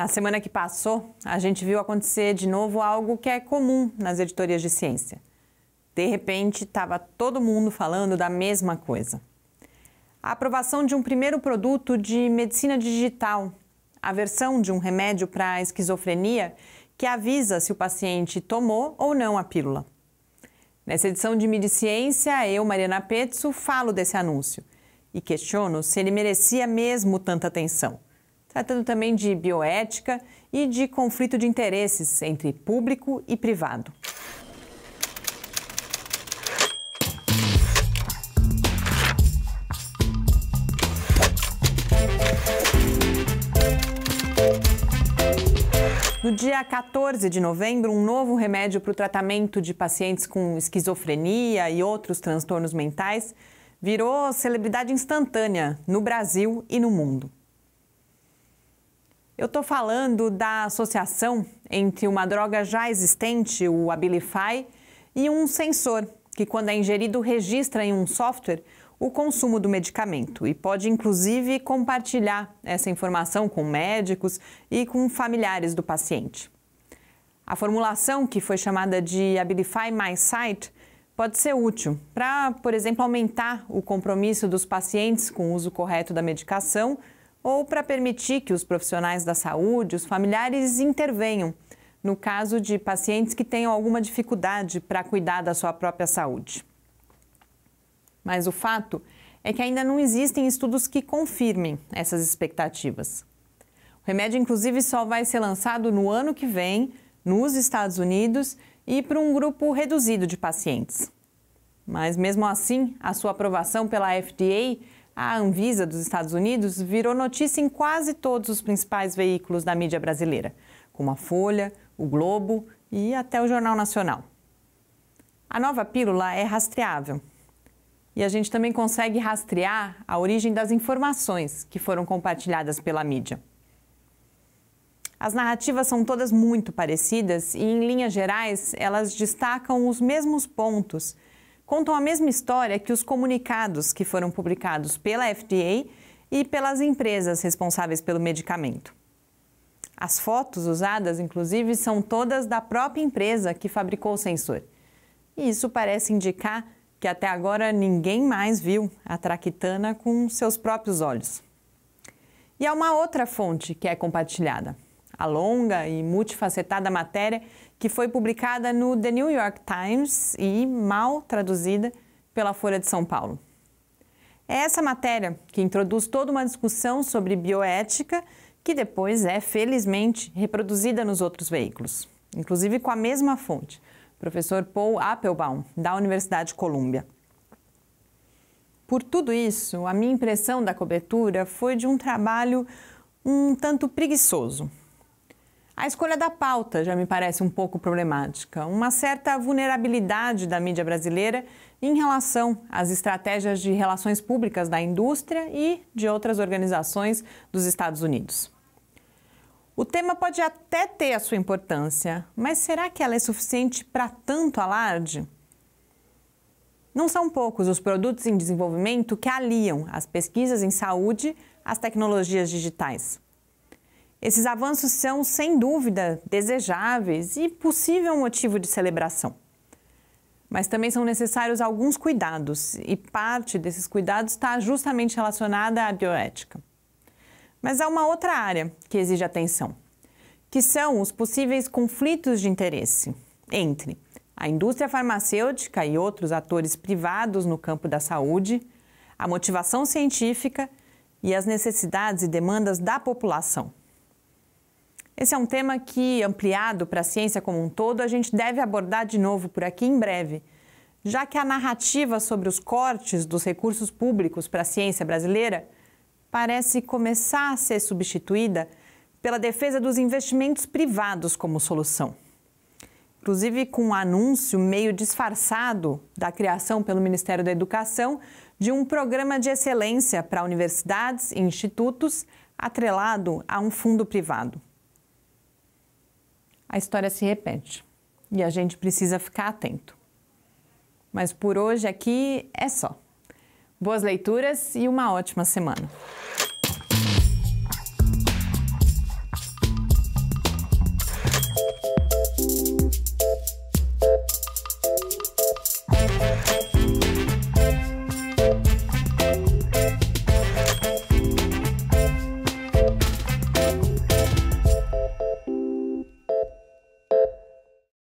Na semana que passou, a gente viu acontecer de novo algo que é comum nas editorias de ciência. De repente, estava todo mundo falando da mesma coisa. A aprovação de um primeiro produto de medicina digital, a versão de um remédio para esquizofrenia que avisa se o paciente tomou ou não a pílula. Nessa edição de Mediciência, eu, Mariana Petzo, falo desse anúncio e questiono se ele merecia mesmo tanta atenção tratando também de bioética e de conflito de interesses entre público e privado. No dia 14 de novembro, um novo remédio para o tratamento de pacientes com esquizofrenia e outros transtornos mentais virou celebridade instantânea no Brasil e no mundo. Eu estou falando da associação entre uma droga já existente, o Abilify, e um sensor que, quando é ingerido, registra em um software o consumo do medicamento e pode, inclusive, compartilhar essa informação com médicos e com familiares do paciente. A formulação, que foi chamada de Abilify My Sight, pode ser útil para, por exemplo, aumentar o compromisso dos pacientes com o uso correto da medicação ou para permitir que os profissionais da saúde, os familiares, intervenham no caso de pacientes que tenham alguma dificuldade para cuidar da sua própria saúde. Mas o fato é que ainda não existem estudos que confirmem essas expectativas. O remédio, inclusive, só vai ser lançado no ano que vem, nos Estados Unidos e para um grupo reduzido de pacientes. Mas, mesmo assim, a sua aprovação pela FDA a Anvisa dos Estados Unidos virou notícia em quase todos os principais veículos da mídia brasileira, como a Folha, o Globo e até o Jornal Nacional. A nova pílula é rastreável. E a gente também consegue rastrear a origem das informações que foram compartilhadas pela mídia. As narrativas são todas muito parecidas e, em linhas gerais, elas destacam os mesmos pontos contam a mesma história que os comunicados que foram publicados pela FDA e pelas empresas responsáveis pelo medicamento. As fotos usadas, inclusive, são todas da própria empresa que fabricou o sensor. E isso parece indicar que até agora ninguém mais viu a traquitana com seus próprios olhos. E há uma outra fonte que é compartilhada. A longa e multifacetada matéria que foi publicada no The New York Times e mal traduzida pela Folha de São Paulo. É essa matéria que introduz toda uma discussão sobre bioética que depois é, felizmente, reproduzida nos outros veículos, inclusive com a mesma fonte, professor Paul Applebaum, da Universidade Columbia. Por tudo isso, a minha impressão da cobertura foi de um trabalho um tanto preguiçoso, a escolha da pauta já me parece um pouco problemática. Uma certa vulnerabilidade da mídia brasileira em relação às estratégias de relações públicas da indústria e de outras organizações dos Estados Unidos. O tema pode até ter a sua importância, mas será que ela é suficiente para tanto alarde? Não são poucos os produtos em desenvolvimento que aliam as pesquisas em saúde às tecnologias digitais. Esses avanços são, sem dúvida, desejáveis e possível motivo de celebração. Mas também são necessários alguns cuidados, e parte desses cuidados está justamente relacionada à bioética. Mas há uma outra área que exige atenção, que são os possíveis conflitos de interesse entre a indústria farmacêutica e outros atores privados no campo da saúde, a motivação científica e as necessidades e demandas da população. Esse é um tema que, ampliado para a ciência como um todo, a gente deve abordar de novo por aqui em breve, já que a narrativa sobre os cortes dos recursos públicos para a ciência brasileira parece começar a ser substituída pela defesa dos investimentos privados como solução. Inclusive com o um anúncio meio disfarçado da criação pelo Ministério da Educação de um programa de excelência para universidades e institutos atrelado a um fundo privado a história se repete e a gente precisa ficar atento. Mas por hoje aqui é só. Boas leituras e uma ótima semana.